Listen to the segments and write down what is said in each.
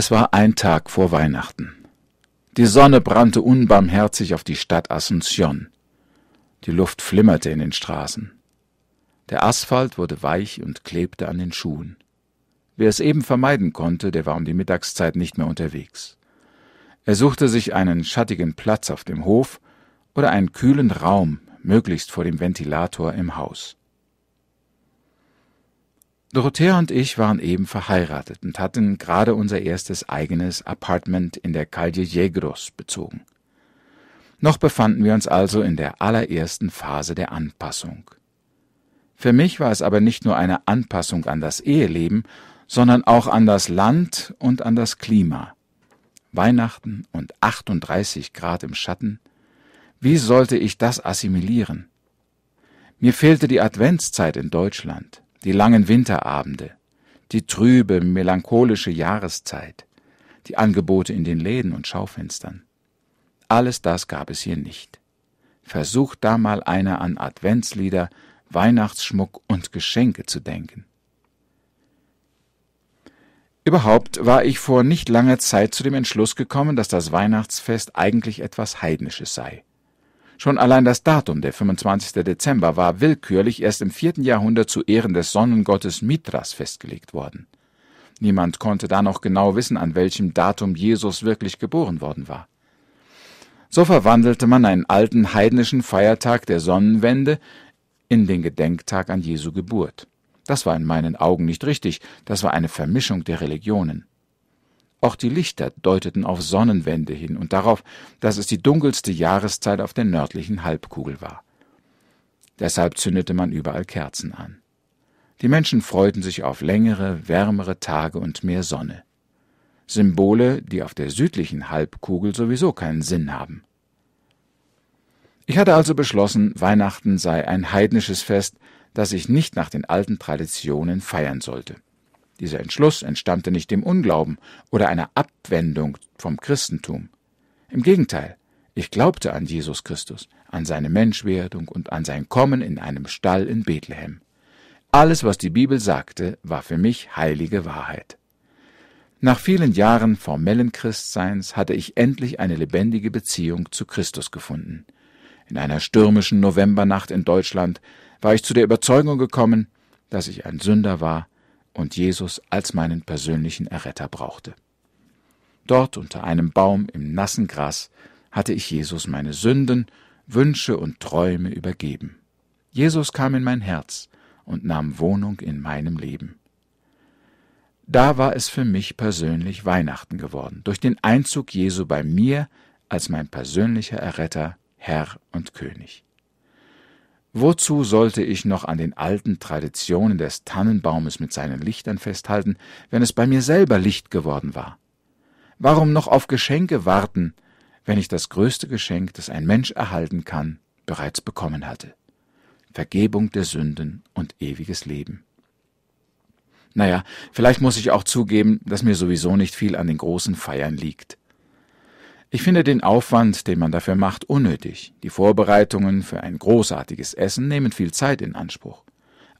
Es war ein Tag vor Weihnachten. Die Sonne brannte unbarmherzig auf die Stadt Asunción. Die Luft flimmerte in den Straßen. Der Asphalt wurde weich und klebte an den Schuhen. Wer es eben vermeiden konnte, der war um die Mittagszeit nicht mehr unterwegs. Er suchte sich einen schattigen Platz auf dem Hof oder einen kühlen Raum, möglichst vor dem Ventilator im Haus. Dorothea und ich waren eben verheiratet und hatten gerade unser erstes eigenes Apartment in der Calle Yegros bezogen. Noch befanden wir uns also in der allerersten Phase der Anpassung. Für mich war es aber nicht nur eine Anpassung an das Eheleben, sondern auch an das Land und an das Klima. Weihnachten und 38 Grad im Schatten. Wie sollte ich das assimilieren? Mir fehlte die Adventszeit in Deutschland die langen Winterabende, die trübe, melancholische Jahreszeit, die Angebote in den Läden und Schaufenstern. Alles das gab es hier nicht. Versucht da mal einer an Adventslieder, Weihnachtsschmuck und Geschenke zu denken. Überhaupt war ich vor nicht langer Zeit zu dem Entschluss gekommen, dass das Weihnachtsfest eigentlich etwas Heidnisches sei. Schon allein das Datum, der 25. Dezember, war willkürlich erst im 4. Jahrhundert zu Ehren des Sonnengottes Mithras festgelegt worden. Niemand konnte da noch genau wissen, an welchem Datum Jesus wirklich geboren worden war. So verwandelte man einen alten heidnischen Feiertag der Sonnenwende in den Gedenktag an Jesu Geburt. Das war in meinen Augen nicht richtig, das war eine Vermischung der Religionen. Auch die Lichter deuteten auf Sonnenwende hin und darauf, dass es die dunkelste Jahreszeit auf der nördlichen Halbkugel war. Deshalb zündete man überall Kerzen an. Die Menschen freuten sich auf längere, wärmere Tage und mehr Sonne. Symbole, die auf der südlichen Halbkugel sowieso keinen Sinn haben. Ich hatte also beschlossen, Weihnachten sei ein heidnisches Fest, das ich nicht nach den alten Traditionen feiern sollte. Dieser Entschluss entstammte nicht dem Unglauben oder einer Abwendung vom Christentum. Im Gegenteil, ich glaubte an Jesus Christus, an seine Menschwerdung und an sein Kommen in einem Stall in Bethlehem. Alles, was die Bibel sagte, war für mich heilige Wahrheit. Nach vielen Jahren formellen Christseins hatte ich endlich eine lebendige Beziehung zu Christus gefunden. In einer stürmischen Novembernacht in Deutschland war ich zu der Überzeugung gekommen, dass ich ein Sünder war, und Jesus als meinen persönlichen Erretter brauchte. Dort unter einem Baum im nassen Gras hatte ich Jesus meine Sünden, Wünsche und Träume übergeben. Jesus kam in mein Herz und nahm Wohnung in meinem Leben. Da war es für mich persönlich Weihnachten geworden, durch den Einzug Jesu bei mir als mein persönlicher Erretter, Herr und König. Wozu sollte ich noch an den alten Traditionen des Tannenbaumes mit seinen Lichtern festhalten, wenn es bei mir selber Licht geworden war? Warum noch auf Geschenke warten, wenn ich das größte Geschenk, das ein Mensch erhalten kann, bereits bekommen hatte? Vergebung der Sünden und ewiges Leben. Naja, vielleicht muss ich auch zugeben, dass mir sowieso nicht viel an den großen Feiern liegt. Ich finde den Aufwand, den man dafür macht, unnötig. Die Vorbereitungen für ein großartiges Essen nehmen viel Zeit in Anspruch.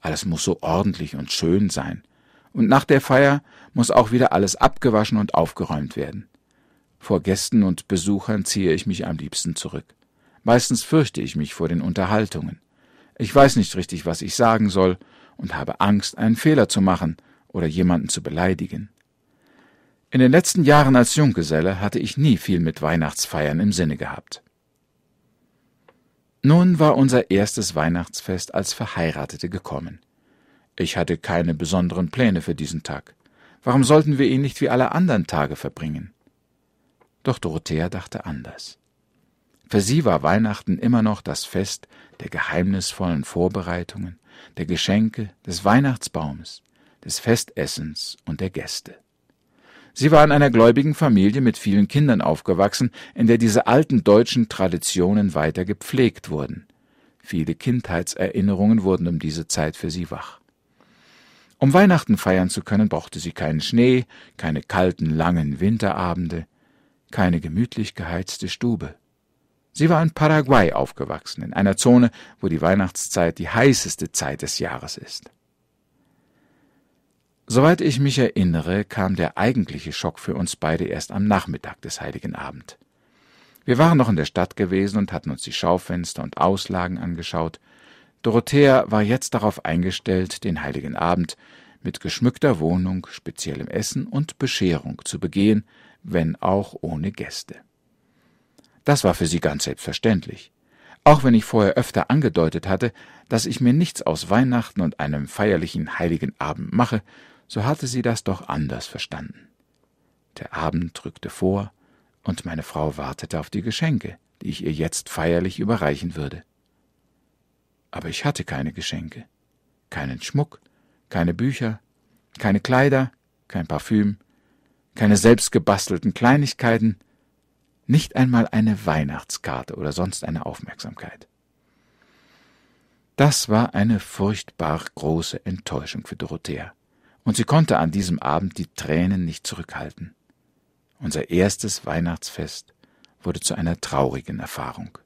Alles muss so ordentlich und schön sein. Und nach der Feier muss auch wieder alles abgewaschen und aufgeräumt werden. Vor Gästen und Besuchern ziehe ich mich am liebsten zurück. Meistens fürchte ich mich vor den Unterhaltungen. Ich weiß nicht richtig, was ich sagen soll und habe Angst, einen Fehler zu machen oder jemanden zu beleidigen. In den letzten Jahren als Junggeselle hatte ich nie viel mit Weihnachtsfeiern im Sinne gehabt. Nun war unser erstes Weihnachtsfest als Verheiratete gekommen. Ich hatte keine besonderen Pläne für diesen Tag. Warum sollten wir ihn nicht wie alle anderen Tage verbringen? Doch Dorothea dachte anders. Für sie war Weihnachten immer noch das Fest der geheimnisvollen Vorbereitungen, der Geschenke, des Weihnachtsbaums, des Festessens und der Gäste. Sie war in einer gläubigen Familie mit vielen Kindern aufgewachsen, in der diese alten deutschen Traditionen weiter gepflegt wurden. Viele Kindheitserinnerungen wurden um diese Zeit für sie wach. Um Weihnachten feiern zu können, brauchte sie keinen Schnee, keine kalten, langen Winterabende, keine gemütlich geheizte Stube. Sie war in Paraguay aufgewachsen, in einer Zone, wo die Weihnachtszeit die heißeste Zeit des Jahres ist. Soweit ich mich erinnere, kam der eigentliche Schock für uns beide erst am Nachmittag des heiligen Abend. Wir waren noch in der Stadt gewesen und hatten uns die Schaufenster und Auslagen angeschaut. Dorothea war jetzt darauf eingestellt, den heiligen Abend mit geschmückter Wohnung, speziellem Essen und Bescherung zu begehen, wenn auch ohne Gäste. Das war für sie ganz selbstverständlich. Auch wenn ich vorher öfter angedeutet hatte, dass ich mir nichts aus Weihnachten und einem feierlichen heiligen Abend mache, so hatte sie das doch anders verstanden. Der Abend drückte vor, und meine Frau wartete auf die Geschenke, die ich ihr jetzt feierlich überreichen würde. Aber ich hatte keine Geschenke, keinen Schmuck, keine Bücher, keine Kleider, kein Parfüm, keine selbstgebastelten Kleinigkeiten, nicht einmal eine Weihnachtskarte oder sonst eine Aufmerksamkeit. Das war eine furchtbar große Enttäuschung für Dorothea und sie konnte an diesem Abend die Tränen nicht zurückhalten. Unser erstes Weihnachtsfest wurde zu einer traurigen Erfahrung.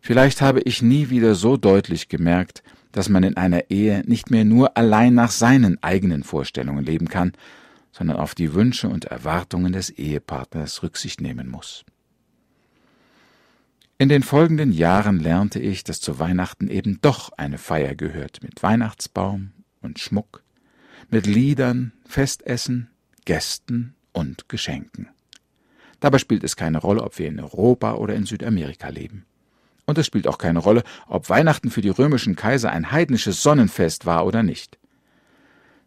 Vielleicht habe ich nie wieder so deutlich gemerkt, dass man in einer Ehe nicht mehr nur allein nach seinen eigenen Vorstellungen leben kann, sondern auf die Wünsche und Erwartungen des Ehepartners Rücksicht nehmen muss. In den folgenden Jahren lernte ich, dass zu Weihnachten eben doch eine Feier gehört mit Weihnachtsbaum und Schmuck mit Liedern, Festessen, Gästen und Geschenken. Dabei spielt es keine Rolle, ob wir in Europa oder in Südamerika leben. Und es spielt auch keine Rolle, ob Weihnachten für die römischen Kaiser ein heidnisches Sonnenfest war oder nicht.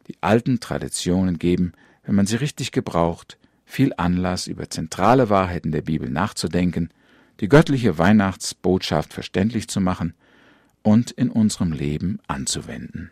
Die alten Traditionen geben, wenn man sie richtig gebraucht, viel Anlass, über zentrale Wahrheiten der Bibel nachzudenken, die göttliche Weihnachtsbotschaft verständlich zu machen und in unserem Leben anzuwenden.